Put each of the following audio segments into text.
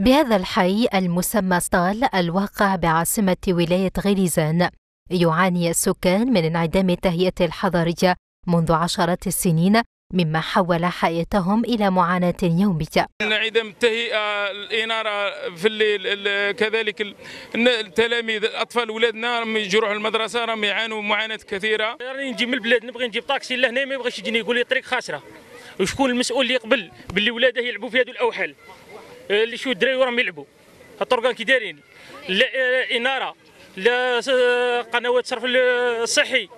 بهذا الحي المسمى ستال الواقع بعاصمة ولاية غريزان يعاني السكان من انعدام التهيئة الحضرية منذ عشرات السنين مما حول حياتهم إلى معاناة يومية انعدام التهيئة الإنارة في الليل كذلك التلاميذ الأطفال ولادنا راهم يروحوا المدرسة راهم يعانوا معاناة كثيرة راني نجي من البلاد نبغي نجيب طاكسي لهنا ما يبغيش يجيني يقول لي الطريق خاسرة وشكون المسؤول اللي يقبل باللي ولاده يلعبوا في هذو الأوحال اللي شو الدراري وراهم يلعبوا الطرقان كي دايرين لا آه، اناره لا قنوات صرف الصحي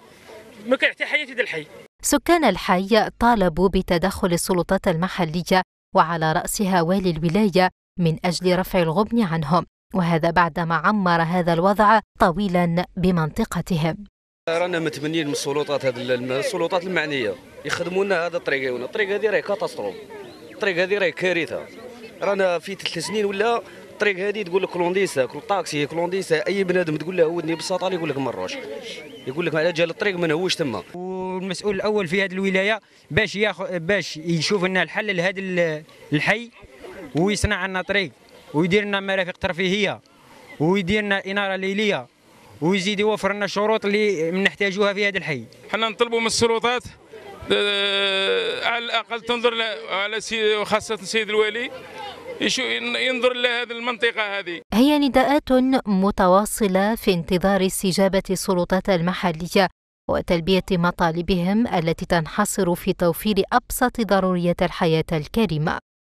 ما كاين حتى حياه في الحي سكان الحي طالبوا بتدخل السلطات المحليه وعلى راسها والي الولايه من اجل رفع الغبن عنهم وهذا بعدما عمر هذا الوضع طويلا بمنطقتهم رانا متمنين من السلطات هذه السلطات المعنيه يخدموا لنا هذا الطريق هنا الطريق هذه راهي كاتاستروف الطريق هذه راهي كارثه رانا في ثلاث سنين ولا الطريق هذه تقول لك كلونديسا كل طاكسي كلونديسا اي بنادم تقول له ودني بساطه يقول لك مروش يقول لك على جال الطريق ما نهوش تما والمسؤول الاول في هذه الولايه باش ياخذ باش يشوف لنا الحل لهذا الحي ويصنع لنا طريق ويدير لنا مرافق ترفيهيه ويدير لنا اناره ليليه ويزيد يوفر لنا الشروط اللي نحتاجوها في هذا الحي. حنا نطلبوا من السلطات آه، على الاقل تنظر على خاصه السيد الوالي ينظر لهذه المنطقة هذه هي نداءات متواصلة في انتظار استجابة السلطات المحلية وتلبية مطالبهم التي تنحصر في توفير أبسط ضروريات الحياة الكريمة